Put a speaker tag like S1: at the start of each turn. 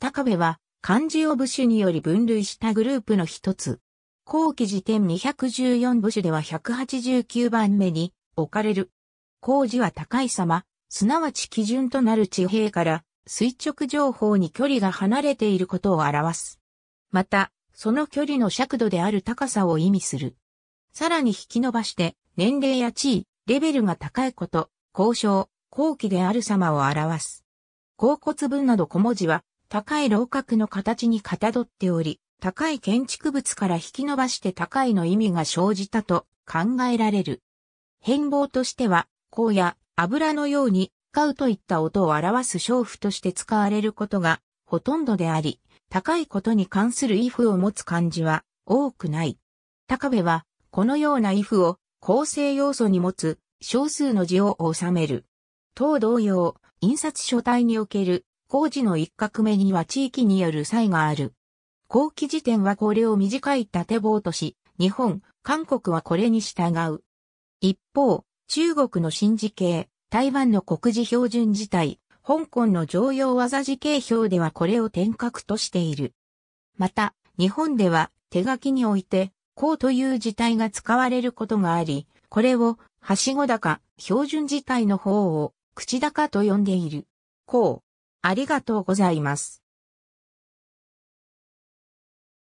S1: 高部
S2: は漢字を部首により分類したグループの一つ。後期時点214部首では189番目に置かれる。工事は高い様、すなわち基準となる地平から垂直情報に距離が離れていることを表す。また、その距離の尺度である高さを意味する。さらに引き伸ばして、年齢や地位、レベルが高いこと、交渉、後期である様を表す。甲骨文など小文字は、高い楼閣の形にかたどっており、高い建築物から引き伸ばして高いの意味が生じたと考えられる。変貌としては、うや油のように、買うといった音を表す娼婦として使われることがほとんどであり、高いことに関するイフを持つ漢字は多くない。高部は、このようなイフを構成要素に持つ少数の字を収める。当同様、印刷書体における工事の一角目には地域による差異がある。後期時点はこれを短い縦棒とし、日本、韓国はこれに従う。一方、中国の新時系、台湾の国事標準事体、香港の常用技時系表ではこれを点角としている。また、日本では手書きにおいて、こうという字体が使われることがあり、これを、はしご高、標準字体の方を、口高と呼んでいる。こう。ありがとうございます。